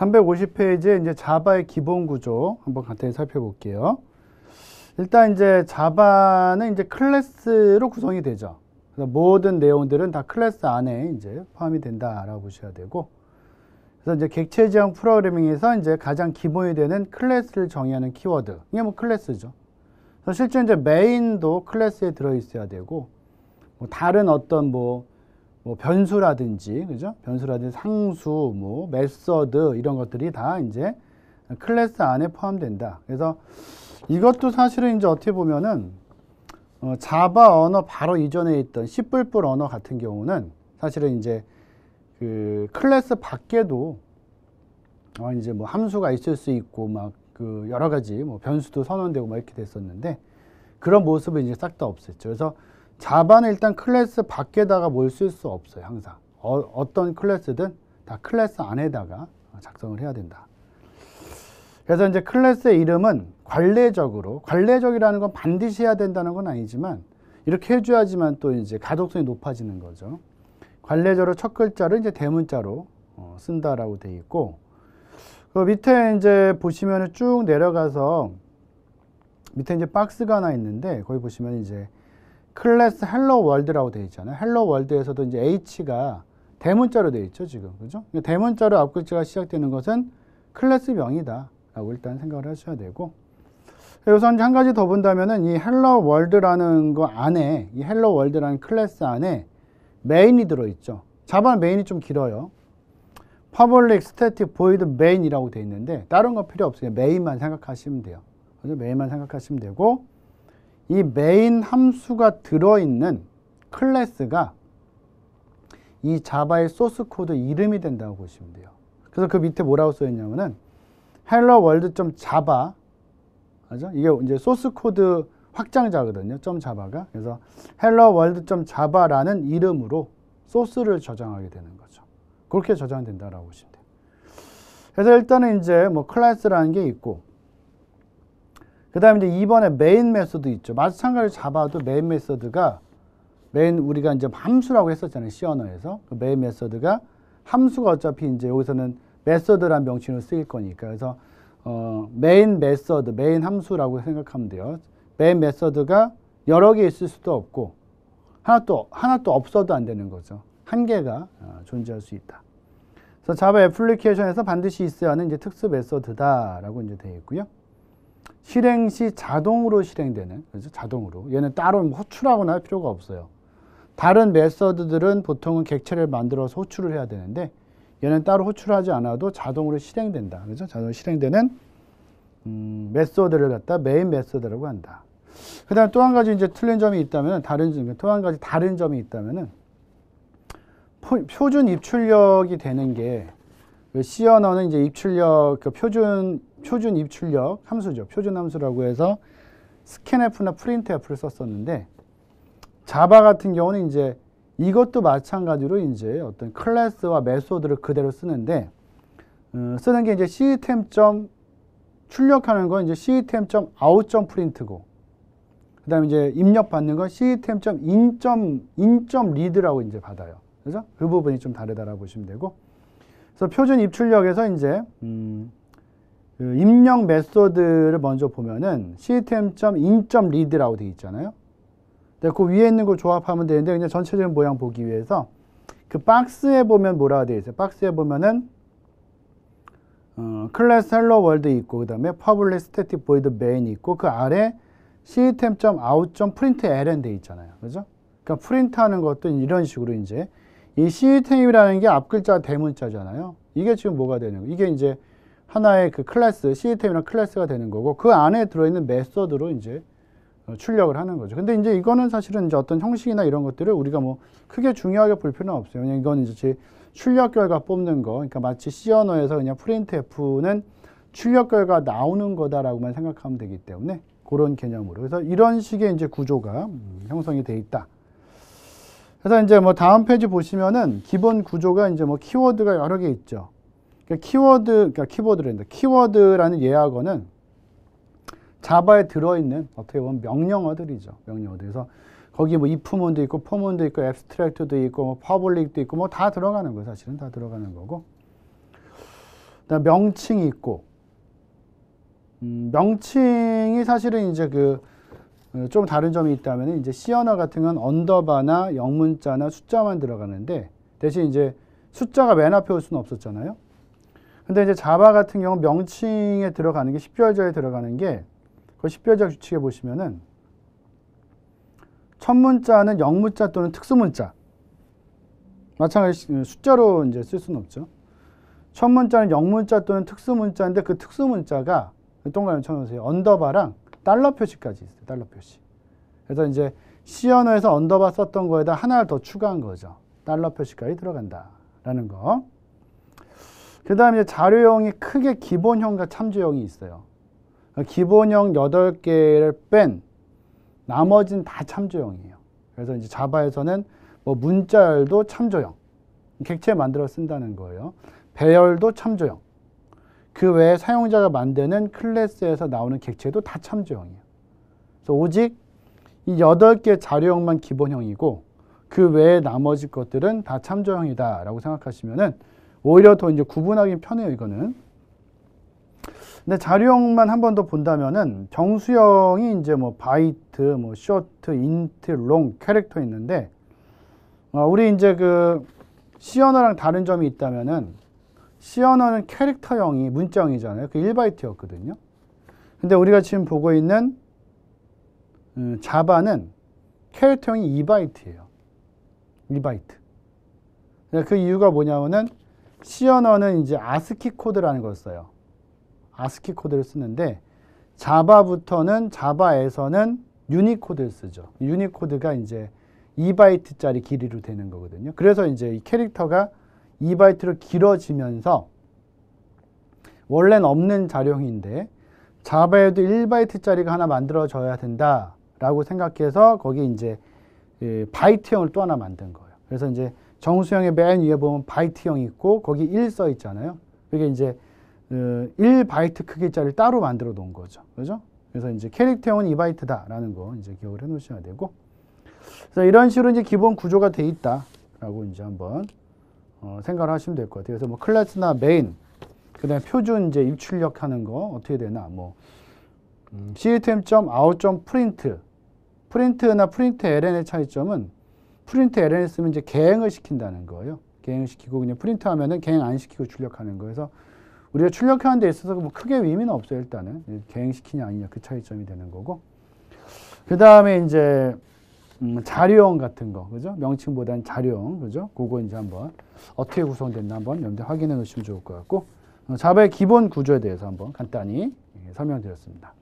350페이지에 이제 자바의 기본 구조 한번 간단히 살펴볼게요. 일단 이제 자바는 이제 클래스로 구성이 되죠. 그래서 모든 내용들은 다 클래스 안에 이제 포함이 된다라고 보셔야 되고 그래서 이제 객체 지형 프로그래밍에서 이제 가장 기본이 되는 클래스를 정의하는 키워드. 이게 뭐 클래스죠. 그래서 실제 이제 메인도 클래스에 들어 있어야 되고 뭐 다른 어떤 뭐뭐 변수라든지 그죠? 변수라든지 상수, 뭐 메서드 이런 것들이 다 이제 클래스 안에 포함된다. 그래서 이것도 사실은 이제 어떻게 보면은 어, 자바 언어 바로 이전에 있던 C++ 언어 같은 경우는 사실은 이제 그 클래스 밖에도 어, 이제 뭐 함수가 있을 수 있고 막그 여러 가지 뭐 변수도 선언되고 막 이렇게 됐었는데 그런 모습은 이제 싹 다 없앴죠. 그래서 자바는 일단 클래스 밖에다가 뭘 쓸 수 없어요. 항상. 어, 떤 클래스든 다 클래스 안에다가 작성을 해야 된다. 그래서 이제 클래스의 이름은 관례적으로 관례적이라는 건 반드시 해야 된다는 건 아니지만 이렇게 해줘야지만 또 이제 가독성이 높아지는 거죠. 관례적으로 첫 글자를 이제 대문자로 어, 쓴다라고 돼 있고 그 밑에 이제 보시면쭉 내려가서 밑에 이제 박스가 하나 있는데 거기 보시면 이제 클래스 헬로 월드라고 되어 있잖아요. 헬로 월드에서도 이제 H가 대문자로 되어 있죠, 지금. 그죠? 그러니까 대문자로 앞글자가 시작되는 것은 클래스명이다. 라고 일단 생각을 하셔야 되고. 우선 한 가지 더 본다면은 이 헬로 월드라는 거 안에, 이 헬로 월드라는 클래스 안에 메인이 들어있죠. 자바 메인이 좀 길어요. public static void main이라고 되어 있는데 다른 거 필요 없어요. 메인만 생각하시면 돼요. 그래서 메인만 생각하시면 되고 이 메인 함수가 들어있는 클래스가 이 자바의 소스 코드 이름이 된다고 보시면 돼요. 그래서 그 밑에 뭐라고 써있냐면은 헬 e 월드 점 자바, 맞죠? 이게 이제 소스 코드 확장자거든요. 점 자바가. 그래서 헬 e 월드 점자바라는 이름으로 소스를 저장하게 되는 거죠. 그렇게 저장된다라고 보시면 돼요. 그래서 일단은 이제 뭐 클래스라는 게 있고 그 다음에 이제 이번에 메인 메소드 있죠. 마찬가지로 잡아도 메인 메소드가 메인 우리가 이제 함수라고 했었잖아요. 시 언어에서. 그 메인 메소드가 함수가 어차피 이제 여기서는 메소드란 명칭으로 쓰일 거니까. 그래서 어, 메인 메소드 메인 함수라고 생각하면 돼요. 메인 메소드가 여러 개 있을 수도 없고 하나 또 하나 또 없어도 안 되는 거죠. 한 개가 어, 존재할 수 있다. 그래서 자바 애플리케이션에서 반드시 있어야 하는 이제 특수 메소드다라고 이제 되어 있고요. 실행 시 자동으로 실행되는 그래서 그렇죠? 자동으로 얘는 따로 뭐 호출하거나 할 필요가 없어요. 다른 메서드들은 보통은 객체를 만들어서 호출을 해야 되는데 얘는 따로 호출하지 않아도 자동으로 실행된다. 그래서 그렇죠? 자동으로 실행되는 음, 메서드를 갖다 메인 메서드라고 한다. 그 다음에 또 한 가지 이제 틀린 점이 있다면 다른 또한 가지 다른 점이 있다면은 표준 입출력이 되는 게 그 C 언어는 이제 입출력 그 표준 표준 입출력 함수죠. 표준 함수라고 해서 스캔F나 프린트F를 썼었는데 자바 같은 경우는 이제 이것도 마찬가지로 이제 어떤 클래스와 메소드를 그대로 쓰는데 음, 쓰는 게 이제 시스템 점 출력하는 건 이제 시스템 점 아웃 점 프린트고 그다음에 이제 입력 받는 건 시스템 점 인점 인점 리드라고 이제 받아요. 그래서 그 부분이 좀 다르다라고 보시면 되고 그래서 표준 입출력에서 이제 음, 입력 그 메소드를 먼저 보면은 system.in.read라고 되어 있잖아요. 근그 위에 있는 걸 조합하면 되는데 그냥 전체적인 모양 보기 위해서 그 박스에 보면 뭐라고 되어 있어요? 박스에 보면은 어, 클래스 헬로 월드 있고 그다음에 퍼블 b 스 i 틱 보이드 메인 있고 그 아래 system.out.println 되어 있잖아요. 그죠? 그러니까 프린트하는 것도 이런 식으로 이제 이 시스템이라는 게 앞글자 대문자잖아요. 이게 지금 뭐가 되는 거? 예요 이게 이제 하나의 그 클래스, 시스템이나 클래스가 되는 거고 그 안에 들어있는 메소드로 이제 어, 출력을 하는 거죠. 근데 이제 이거는 사실은 이제 어떤 형식이나 이런 것들을 우리가 뭐 크게 중요하게 볼 필요는 없어요. 그냥 이건 이제 제 출력 결과 뽑는 거. 그러니까 마치 C 언어에서 그냥 printf는 출력 결과 나오는 거다라고만 생각하면 되기 때문에 그런 개념으로. 그래서 이런 식의 이제 구조가 음, 형성이 돼 있다. 그래서 이제 뭐 다음 페이지 보시면은 기본 구조가 이제 뭐 키워드가 여러 개 있죠. 그러니까 키워드, 그러니까 키워드랜다. 키워드라는 예약어는 자바에 들어있는 어떻게 보면 명령어들이죠. 명령어들. 그래서 거기 뭐 if문도 있고 포문도 있고 앱스트랙트도 있고 뭐 퍼블릭도 있고 뭐 다 들어가는 거예요. 사실은 다 들어가는 거고. 그다음 명칭이 있고 음, 명칭이 사실은 이제 그좀 어, 다른 점이 있다면 이제 C 언어 같은 건 언더바나 영문자나 숫자만 들어가는데 대신 이제 숫자가 맨 앞에 올 수는 없었잖아요. 근데 이제 자바 같은 경우 명칭에 들어가는 게1별자절에 들어가는 게그1별절절 규칙에 보시면은 첫 문자는 영문자 또는 특수문자. 마찬가지 숫자로 이제 쓸 수는 없죠. 첫 문자는 영문자 또는 특수문자인데 그 특수문자가 동그라미 쳐놓으세요. 언더바랑 달러 표시까지 있어요. 달러 표시. 그래서 이제 시언어에서 언더바 썼던 거에다 하나를 더 추가한 거죠. 달러 표시까지 들어간다라는 거. 그 다음에 자료형이 크게 기본형과 참조형이 있어요. 그러니까 기본형 8개를 뺀나머지는다 참조형이에요. 그래서 이제 자바에서는 뭐 문자열도 참조형, 객체 만들어 쓴다는 거예요. 배열도 참조형. 그 외에 사용자가 만드는 클래스에서 나오는 객체도 다 참조형이에요. 그래서 오직 이 8개 자료형만 기본형이고 그 외에 나머지 것들은 다 참조형이다라고 생각하시면은 오히려 더 이제 구분하기 편해요, 이거는. 근데 자료형만 한 번 더 본다면은 정수형이 이제 뭐 바이트, 뭐 쇼트, 인트, 롱, 캐릭터 있는데 어, 우리 이제 그시 언어랑 다른 점이 있다면은 C 언어는 캐릭터형이 문자형이잖아요. 그 1바이트였거든요. 근데 우리가 지금 보고 있는 음, 자바는 캐릭터형이 2바이트예요. 2바이트. 그러니까 그 이유가 뭐냐면은 C 언어는 이제 아스키 코드라는 걸 써요. 아스키 코드를 쓰는데 자바부터는 자바에서는 유니코드를 쓰죠. 유니코드가 이제 2바이트짜리 길이로 되는 거거든요. 그래서 이제 이 캐릭터가 2바이트로 길어지면서 원래는 없는 자료형인데 자바에도 1바이트짜리가 하나 만들어져야 된다라고 생각해서 거기 이제 바이트형을 또 하나 만든 거예요. 그래서 이제 정수형의 맨 위에 보면 바이트형이 있고 거기 1 써 있잖아요. 그게 이제 1바이트 어, 크기짜리를 따로 만들어 놓은 거죠. 그죠? 그래서 이제 캐릭터형은 2바이트다라는 거 이제 기억을 해 놓으셔야 되고 그래서 이런 식으로 이제 기본 구조가 돼 있다라고 이제 한번 어, 생각을 하시면 될 것 같아요. 그래서 뭐 클래스나 메인 그다음에 표준 이제 입출력 하는 거 어떻게 되나 뭐 음, s y t m o u t p r i n t 프린트나 프린트 ln의 차이점은 프린트 ln 쓰면 이제 개행을 시킨다는 거예요. 개행을 시키고 그냥 프린트 하면은 개행 안 시키고 출력하는 거에서 우리가 출력하는 데 있어서 뭐 크게 의미는 없어요. 일단은 예, 개행시키냐 아니냐 그 차이점이 되는 거고 그 다음에 이제 음, 자료형 같은 거, 그죠? 명칭보다는 자료형, 그죠? 그거 이제 한번 어떻게 구성됐나 한번 염두에 확인해 놓으시면 좋을 것 같고, 어, 자바의 기본 구조에 대해서 한번 간단히 예, 설명드렸습니다.